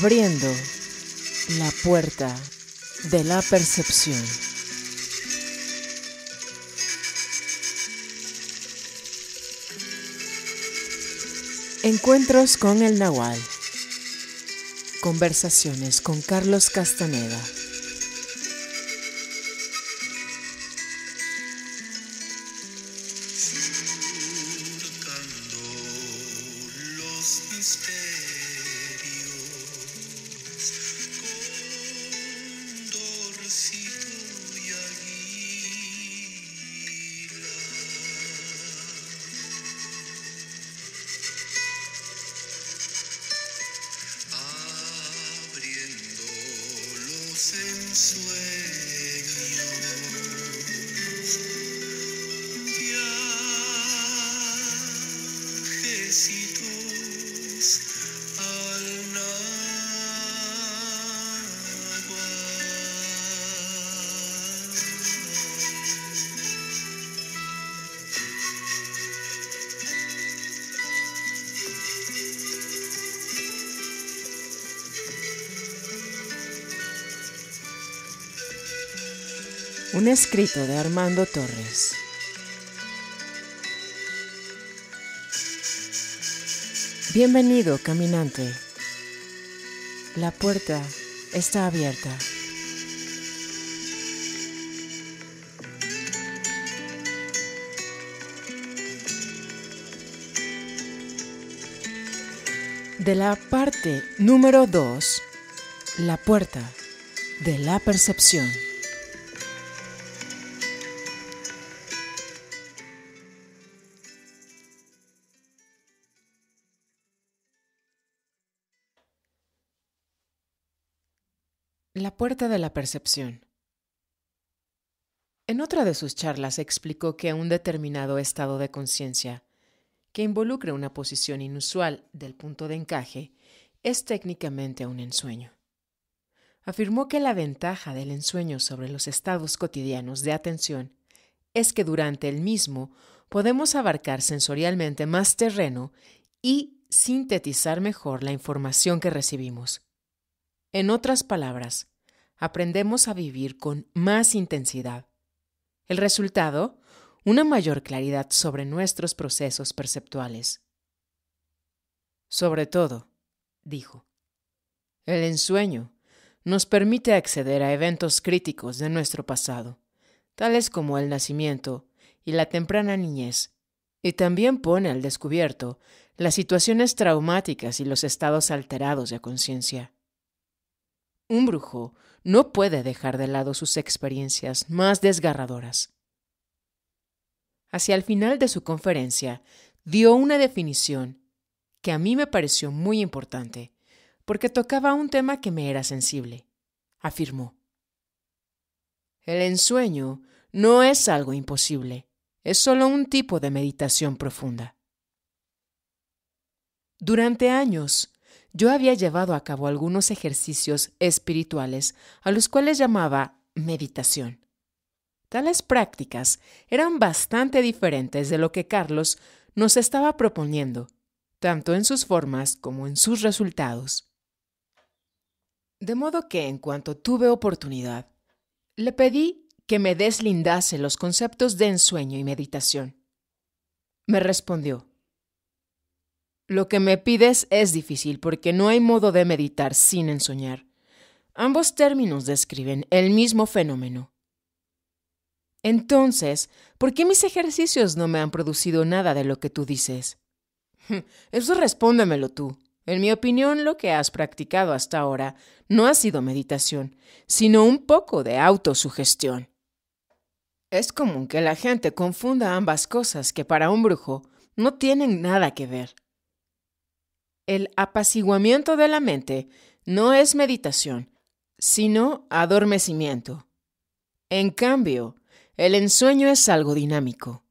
abriendo la puerta de la percepción. Encuentros con el Nahual. Conversaciones con Carlos Castaneda. Un escrito de Armando Torres. Bienvenido, caminante. La puerta está abierta. De la parte número 2, la puerta de la percepción. La puerta de la percepción. En otra de sus charlas explicó que un determinado estado de conciencia, que involucre una posición inusual del punto de encaje, es técnicamente un ensueño. Afirmó que la ventaja del ensueño sobre los estados cotidianos de atención es que durante el mismo podemos abarcar sensorialmente más terreno y sintetizar mejor la información que recibimos en otras palabras, aprendemos a vivir con más intensidad. El resultado, una mayor claridad sobre nuestros procesos perceptuales. Sobre todo, dijo, el ensueño nos permite acceder a eventos críticos de nuestro pasado, tales como el nacimiento y la temprana niñez, y también pone al descubierto las situaciones traumáticas y los estados alterados de conciencia. Un brujo no puede dejar de lado sus experiencias más desgarradoras. Hacia el final de su conferencia dio una definición que a mí me pareció muy importante, porque tocaba un tema que me era sensible. Afirmó, El ensueño no es algo imposible, es solo un tipo de meditación profunda. Durante años, yo había llevado a cabo algunos ejercicios espirituales a los cuales llamaba meditación. Tales prácticas eran bastante diferentes de lo que Carlos nos estaba proponiendo, tanto en sus formas como en sus resultados. De modo que en cuanto tuve oportunidad, le pedí que me deslindase los conceptos de ensueño y meditación. Me respondió, lo que me pides es difícil porque no hay modo de meditar sin ensoñar. Ambos términos describen el mismo fenómeno. Entonces, ¿por qué mis ejercicios no me han producido nada de lo que tú dices? Eso respóndemelo tú. En mi opinión, lo que has practicado hasta ahora no ha sido meditación, sino un poco de autosugestión. Es común que la gente confunda ambas cosas que para un brujo no tienen nada que ver. El apaciguamiento de la mente no es meditación, sino adormecimiento. En cambio, el ensueño es algo dinámico.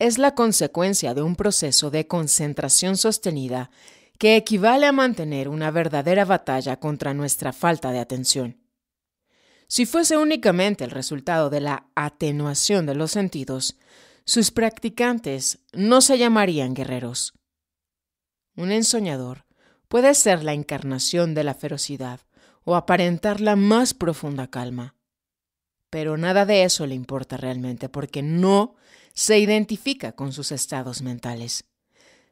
Es la consecuencia de un proceso de concentración sostenida que equivale a mantener una verdadera batalla contra nuestra falta de atención. Si fuese únicamente el resultado de la atenuación de los sentidos, sus practicantes no se llamarían guerreros, un ensoñador, puede ser la encarnación de la ferocidad o aparentar la más profunda calma. Pero nada de eso le importa realmente porque no se identifica con sus estados mentales.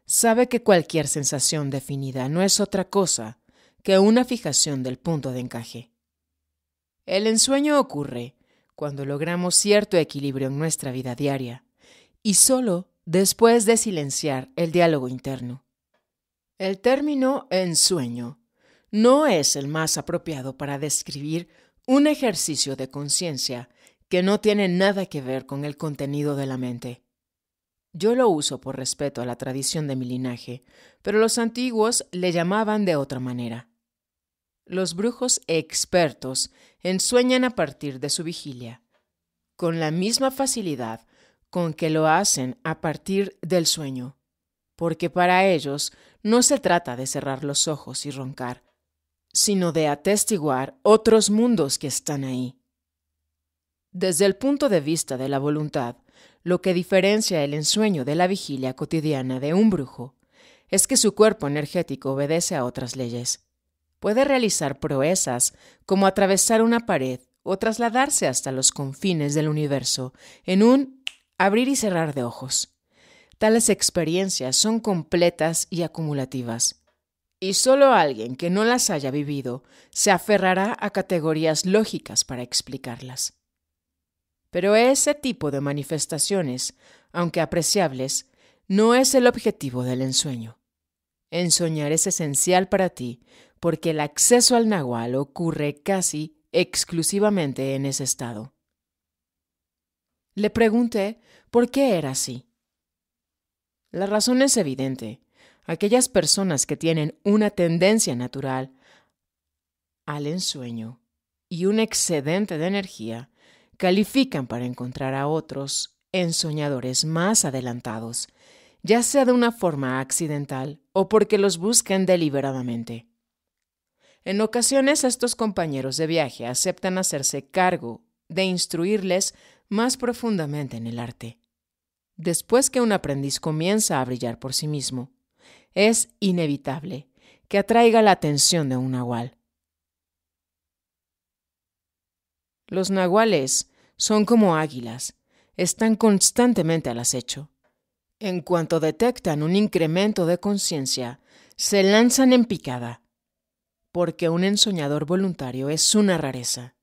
Sabe que cualquier sensación definida no es otra cosa que una fijación del punto de encaje. El ensueño ocurre cuando logramos cierto equilibrio en nuestra vida diaria y solo después de silenciar el diálogo interno. El término ensueño no es el más apropiado para describir un ejercicio de conciencia que no tiene nada que ver con el contenido de la mente. Yo lo uso por respeto a la tradición de mi linaje, pero los antiguos le llamaban de otra manera. Los brujos expertos ensueñan a partir de su vigilia, con la misma facilidad con que lo hacen a partir del sueño, porque para ellos no se trata de cerrar los ojos y roncar, sino de atestiguar otros mundos que están ahí. Desde el punto de vista de la voluntad, lo que diferencia el ensueño de la vigilia cotidiana de un brujo es que su cuerpo energético obedece a otras leyes. Puede realizar proezas como atravesar una pared o trasladarse hasta los confines del universo en un abrir y cerrar de ojos. Tales experiencias son completas y acumulativas. Y solo alguien que no las haya vivido se aferrará a categorías lógicas para explicarlas. Pero ese tipo de manifestaciones, aunque apreciables, no es el objetivo del ensueño. Ensoñar es esencial para ti porque el acceso al nahual ocurre casi exclusivamente en ese estado. Le pregunté por qué era así la razón es evidente. Aquellas personas que tienen una tendencia natural al ensueño y un excedente de energía califican para encontrar a otros ensoñadores más adelantados, ya sea de una forma accidental o porque los busquen deliberadamente. En ocasiones estos compañeros de viaje aceptan hacerse cargo de instruirles más profundamente en el arte, Después que un aprendiz comienza a brillar por sí mismo, es inevitable que atraiga la atención de un nahual. Los nahuales son como águilas, están constantemente al acecho. En cuanto detectan un incremento de conciencia, se lanzan en picada, porque un ensoñador voluntario es una rareza.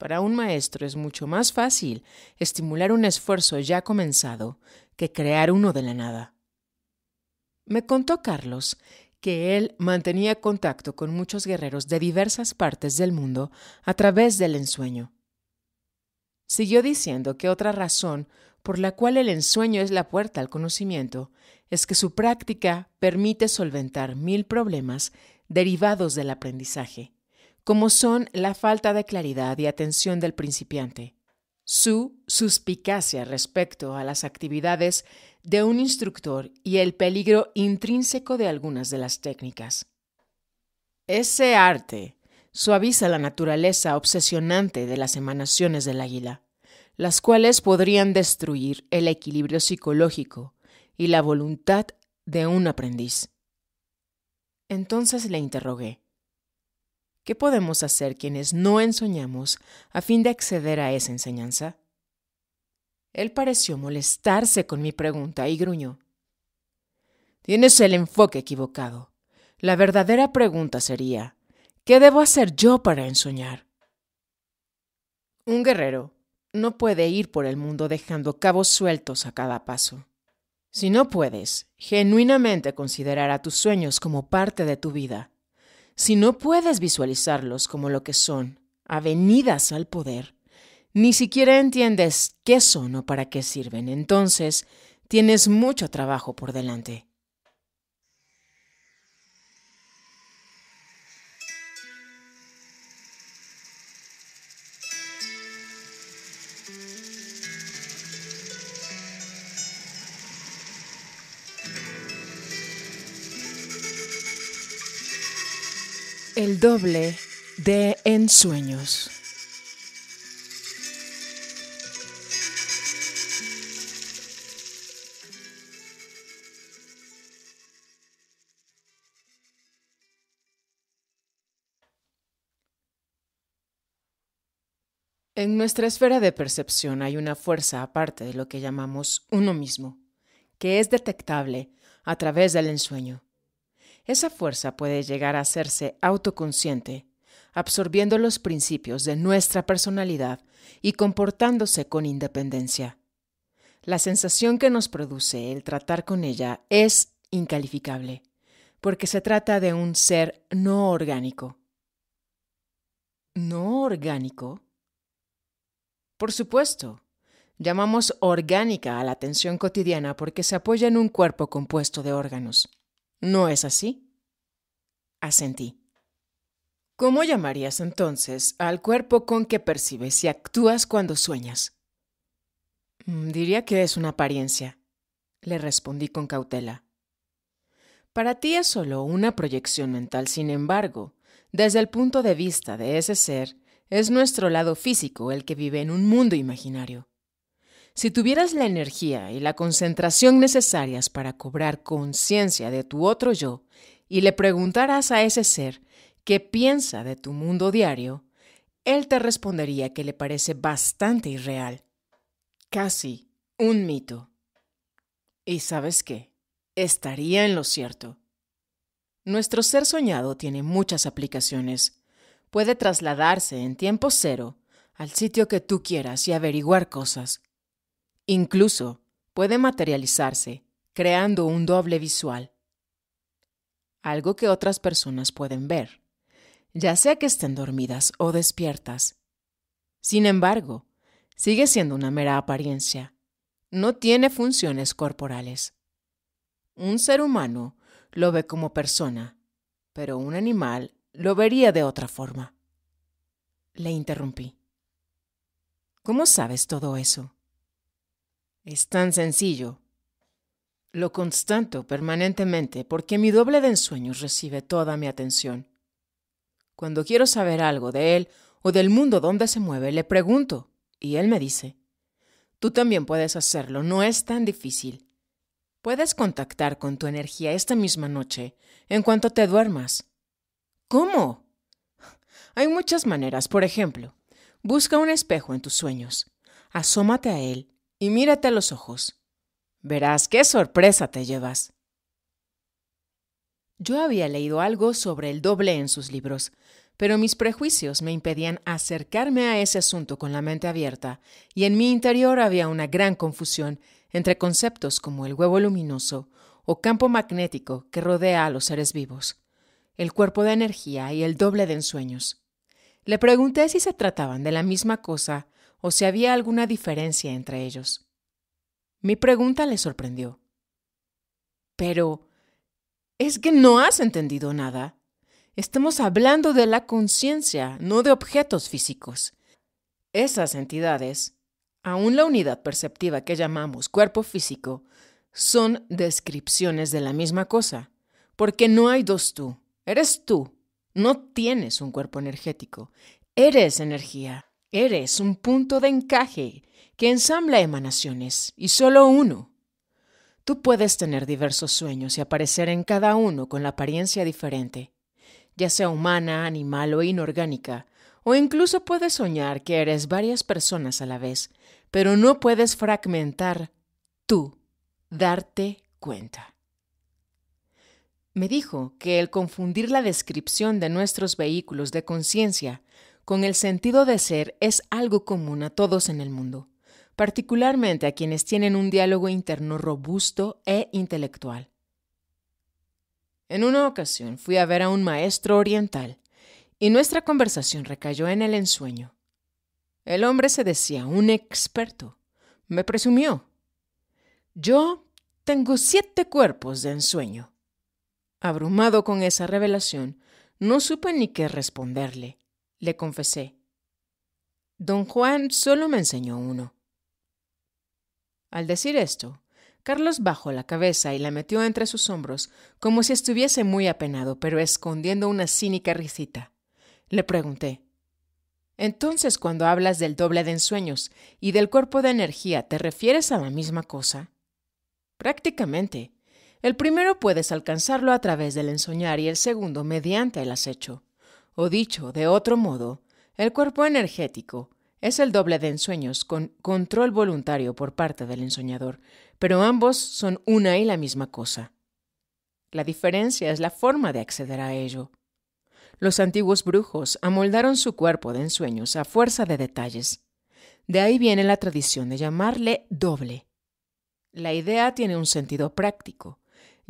Para un maestro es mucho más fácil estimular un esfuerzo ya comenzado que crear uno de la nada. Me contó Carlos que él mantenía contacto con muchos guerreros de diversas partes del mundo a través del ensueño. Siguió diciendo que otra razón por la cual el ensueño es la puerta al conocimiento es que su práctica permite solventar mil problemas derivados del aprendizaje como son la falta de claridad y atención del principiante, su suspicacia respecto a las actividades de un instructor y el peligro intrínseco de algunas de las técnicas. Ese arte suaviza la naturaleza obsesionante de las emanaciones del águila, las cuales podrían destruir el equilibrio psicológico y la voluntad de un aprendiz. Entonces le interrogué. ¿Qué podemos hacer quienes no ensoñamos a fin de acceder a esa enseñanza? Él pareció molestarse con mi pregunta y gruñó. Tienes el enfoque equivocado. La verdadera pregunta sería, ¿qué debo hacer yo para ensoñar? Un guerrero no puede ir por el mundo dejando cabos sueltos a cada paso. Si no puedes genuinamente considerar a tus sueños como parte de tu vida, si no puedes visualizarlos como lo que son, avenidas al poder, ni siquiera entiendes qué son o para qué sirven, entonces tienes mucho trabajo por delante. el doble de ensueños. En nuestra esfera de percepción hay una fuerza aparte de lo que llamamos uno mismo, que es detectable a través del ensueño. Esa fuerza puede llegar a hacerse autoconsciente, absorbiendo los principios de nuestra personalidad y comportándose con independencia. La sensación que nos produce el tratar con ella es incalificable, porque se trata de un ser no orgánico. ¿No orgánico? Por supuesto. Llamamos orgánica a la atención cotidiana porque se apoya en un cuerpo compuesto de órganos. ¿No es así? Asentí. ¿Cómo llamarías entonces al cuerpo con que percibes y actúas cuando sueñas? Mm, diría que es una apariencia, le respondí con cautela. Para ti es solo una proyección mental, sin embargo, desde el punto de vista de ese ser, es nuestro lado físico el que vive en un mundo imaginario. Si tuvieras la energía y la concentración necesarias para cobrar conciencia de tu otro yo y le preguntaras a ese ser qué piensa de tu mundo diario, él te respondería que le parece bastante irreal, casi un mito. ¿Y sabes qué? Estaría en lo cierto. Nuestro ser soñado tiene muchas aplicaciones. Puede trasladarse en tiempo cero al sitio que tú quieras y averiguar cosas. Incluso puede materializarse creando un doble visual, algo que otras personas pueden ver, ya sea que estén dormidas o despiertas. Sin embargo, sigue siendo una mera apariencia. No tiene funciones corporales. Un ser humano lo ve como persona, pero un animal lo vería de otra forma. Le interrumpí. ¿Cómo sabes todo eso? Es tan sencillo. Lo constanto permanentemente porque mi doble de ensueños recibe toda mi atención. Cuando quiero saber algo de él o del mundo donde se mueve, le pregunto y él me dice, tú también puedes hacerlo, no es tan difícil. Puedes contactar con tu energía esta misma noche, en cuanto te duermas. ¿Cómo? Hay muchas maneras, por ejemplo, busca un espejo en tus sueños, asómate a él y mírate a los ojos. Verás qué sorpresa te llevas. Yo había leído algo sobre el doble en sus libros, pero mis prejuicios me impedían acercarme a ese asunto con la mente abierta, y en mi interior había una gran confusión entre conceptos como el huevo luminoso o campo magnético que rodea a los seres vivos, el cuerpo de energía y el doble de ensueños. Le pregunté si se trataban de la misma cosa o si había alguna diferencia entre ellos. Mi pregunta le sorprendió. Pero, es que no has entendido nada. Estamos hablando de la conciencia, no de objetos físicos. Esas entidades, aun la unidad perceptiva que llamamos cuerpo físico, son descripciones de la misma cosa, porque no hay dos tú, eres tú, no tienes un cuerpo energético, eres energía. Eres un punto de encaje que ensambla emanaciones, y solo uno. Tú puedes tener diversos sueños y aparecer en cada uno con la apariencia diferente, ya sea humana, animal o inorgánica, o incluso puedes soñar que eres varias personas a la vez, pero no puedes fragmentar tú, darte cuenta. Me dijo que el confundir la descripción de nuestros vehículos de conciencia con el sentido de ser es algo común a todos en el mundo, particularmente a quienes tienen un diálogo interno robusto e intelectual. En una ocasión fui a ver a un maestro oriental y nuestra conversación recayó en el ensueño. El hombre se decía un experto. Me presumió. Yo tengo siete cuerpos de ensueño. Abrumado con esa revelación, no supe ni qué responderle le confesé. Don Juan solo me enseñó uno. Al decir esto, Carlos bajó la cabeza y la metió entre sus hombros, como si estuviese muy apenado, pero escondiendo una cínica risita. Le pregunté Entonces, cuando hablas del doble de ensueños y del cuerpo de energía, ¿te refieres a la misma cosa? Prácticamente. El primero puedes alcanzarlo a través del ensoñar y el segundo mediante el acecho o dicho de otro modo, el cuerpo energético es el doble de ensueños con control voluntario por parte del ensoñador, pero ambos son una y la misma cosa. La diferencia es la forma de acceder a ello. Los antiguos brujos amoldaron su cuerpo de ensueños a fuerza de detalles. De ahí viene la tradición de llamarle doble. La idea tiene un sentido práctico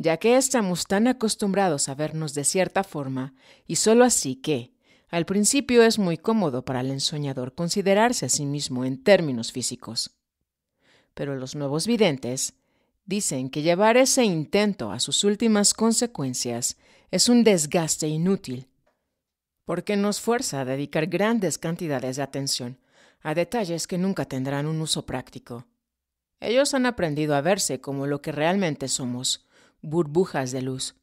ya que estamos tan acostumbrados a vernos de cierta forma, y solo así que, al principio es muy cómodo para el ensoñador considerarse a sí mismo en términos físicos. Pero los nuevos videntes dicen que llevar ese intento a sus últimas consecuencias es un desgaste inútil, porque nos fuerza a dedicar grandes cantidades de atención a detalles que nunca tendrán un uso práctico. Ellos han aprendido a verse como lo que realmente somos, burbujas de luz.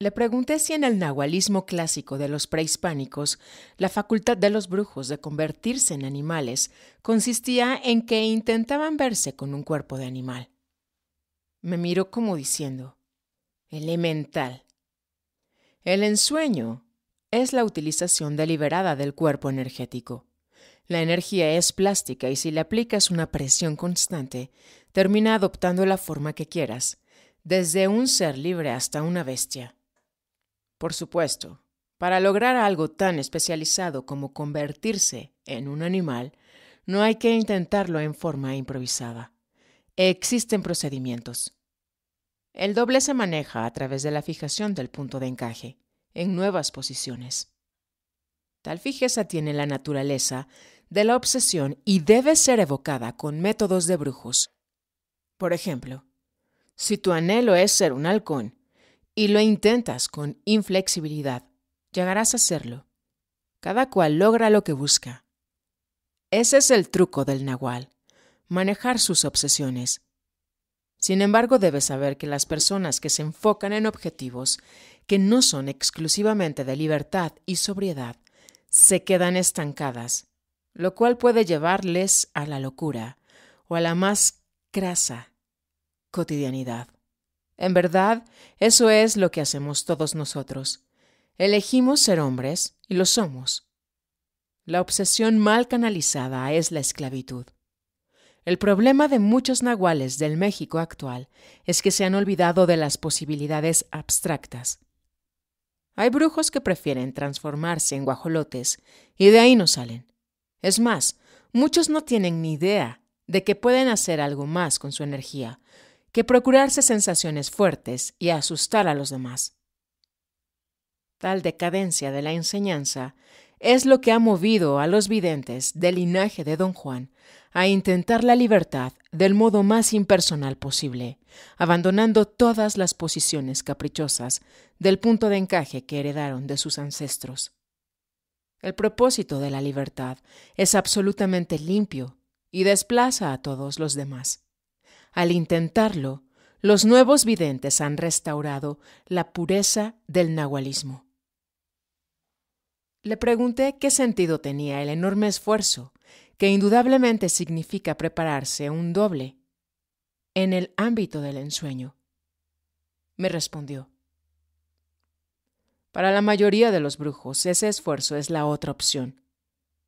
Le pregunté si en el nahualismo clásico de los prehispánicos la facultad de los brujos de convertirse en animales consistía en que intentaban verse con un cuerpo de animal. Me miró como diciendo, elemental. El ensueño es la utilización deliberada del cuerpo energético. La energía es plástica y si le aplicas una presión constante, termina adoptando la forma que quieras, desde un ser libre hasta una bestia. Por supuesto, para lograr algo tan especializado como convertirse en un animal, no hay que intentarlo en forma improvisada. Existen procedimientos. El doble se maneja a través de la fijación del punto de encaje, en nuevas posiciones. Tal fijeza tiene la naturaleza de la obsesión y debe ser evocada con métodos de brujos. Por ejemplo, si tu anhelo es ser un halcón y lo intentas con inflexibilidad, llegarás a serlo. Cada cual logra lo que busca. Ese es el truco del nahual, manejar sus obsesiones. Sin embargo, debes saber que las personas que se enfocan en objetivos que no son exclusivamente de libertad y sobriedad, se quedan estancadas, lo cual puede llevarles a la locura o a la más crasa cotidianidad. En verdad, eso es lo que hacemos todos nosotros. Elegimos ser hombres y lo somos. La obsesión mal canalizada es la esclavitud. El problema de muchos nahuales del México actual es que se han olvidado de las posibilidades abstractas. Hay brujos que prefieren transformarse en guajolotes y de ahí no salen. Es más, muchos no tienen ni idea de que pueden hacer algo más con su energía, que procurarse sensaciones fuertes y asustar a los demás. Tal decadencia de la enseñanza es lo que ha movido a los videntes del linaje de don Juan a intentar la libertad del modo más impersonal posible, abandonando todas las posiciones caprichosas del punto de encaje que heredaron de sus ancestros. El propósito de la libertad es absolutamente limpio y desplaza a todos los demás. Al intentarlo, los nuevos videntes han restaurado la pureza del nahualismo. Le pregunté qué sentido tenía el enorme esfuerzo, que indudablemente significa prepararse un doble, en el ámbito del ensueño. Me respondió. Para la mayoría de los brujos ese esfuerzo es la otra opción,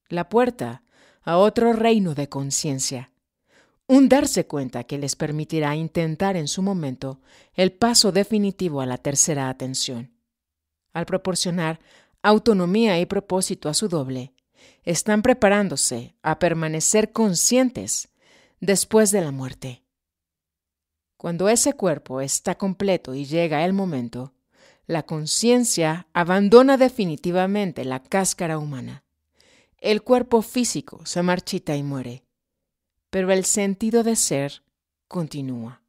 la puerta a otro reino de conciencia un darse cuenta que les permitirá intentar en su momento el paso definitivo a la tercera atención. Al proporcionar autonomía y propósito a su doble, están preparándose a permanecer conscientes después de la muerte. Cuando ese cuerpo está completo y llega el momento, la conciencia abandona definitivamente la cáscara humana. El cuerpo físico se marchita y muere, pero el sentido de ser continúa.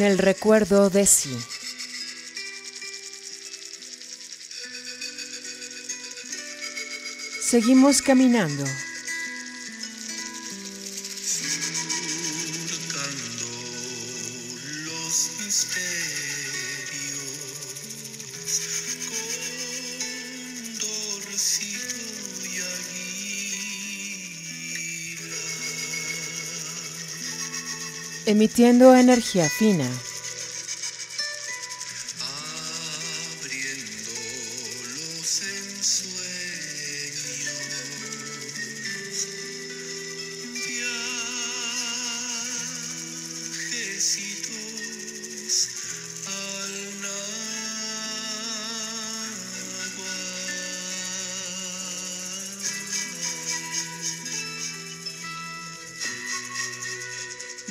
en el recuerdo de sí. Seguimos caminando. emitiendo energía fina.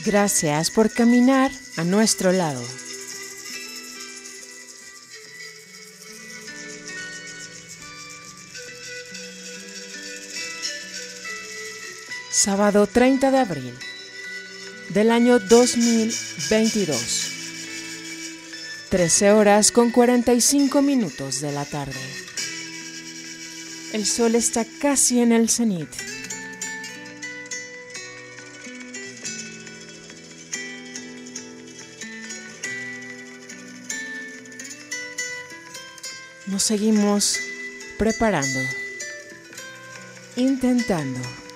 gracias por caminar a nuestro lado. Sábado 30 de abril del año 2022. 13 horas con 45 minutos de la tarde. El sol está casi en el cenit. nos seguimos preparando, intentando.